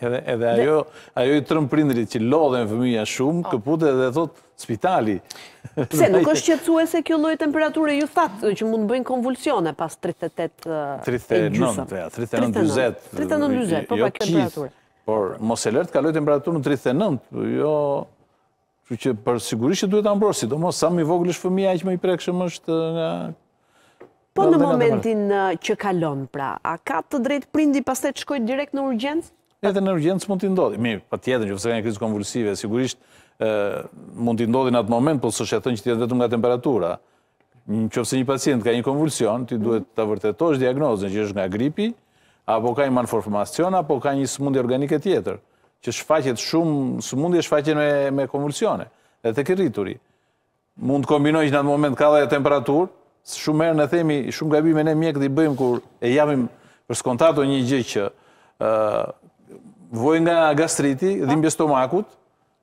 Edhe ajo, ajo i tërën prindri që lodhen fëmija shumë, po. këpute dhe thot spitali. Pse, nuk është e se kjo lojë temperaturë, ju thatë që mund bëjnë konvulsione pas 38 e gjusëm. 39, 39, 39, 39, 39, 39, 39, 39, 39, 39, 39, 39, 39, 39, 39, 39, 39, 39, 39, 39, 39, 39, 39, 39, 39, 39, 39, 39, më i 39, 39, 39, 39, 39, 39, 39, 39, 39, 39, 39, 39, 39, 39, 39, 39, 39, 39, 39, 39, 39, 39, 39, 39, 39, 39, 39, 39, 39, 39, 39, 39, 39, 39, 39, 39, 39, 39, 39, 39, 39, 39, 39, 39, 39, 39, 39, 39, 39, 39, 39, 39, 39, 39, Edhe në urgjensë mund t'i ndodhi. Mi, pa tjetën që fëse ka një krizë konvulsive, sigurisht mund t'i ndodhi në atë moment, po së shethën që t'i jetë vetëm nga temperatura. Në që fëse një pacient ka një konvulsion, ti duhet të vërtetosh diagnozën që është nga gripi, apo ka një manforformacion, apo ka një smundi organike tjetër, që shfaqet shumë, smundi e shfaqet me konvulsione, dhe të kërrituri. Mund të kombinoj që në atë moment ka dhe temperatur, shumë herë në themi, shumë gabime i bëjmë kur e për një që voj nga gastriti, po. dhimbje stomakut,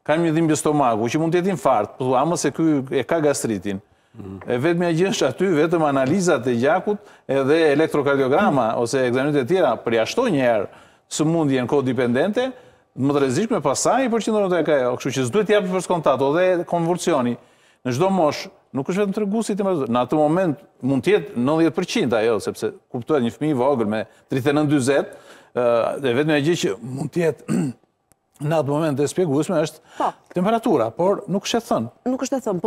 kam një dhimbje stomaku, që mund të jetin fart, për po amë se e ky e ka gastritin. Mhm. E vetë me gjështë aty, vetëm analizat e gjakut edhe elektrokardiograma ose egzaminit e tjera, për jashto njerë së mund jenë në dipendente, më të rezisht me pasaj i përqindorën të e kajo, kështu që zduhet jepë për skontato dhe konvulsioni, në shdo mosh, nuk është vetëm të regusit i Në atë moment mund tjetë 90% ajo, sepse kuptuar një fmi vogël me 39-20, dhe vetëm e gjithë që mund tjetë në atë moment dhe spjegusme është po. temperatura, por nuk është e thënë. Nuk është e thënë, po.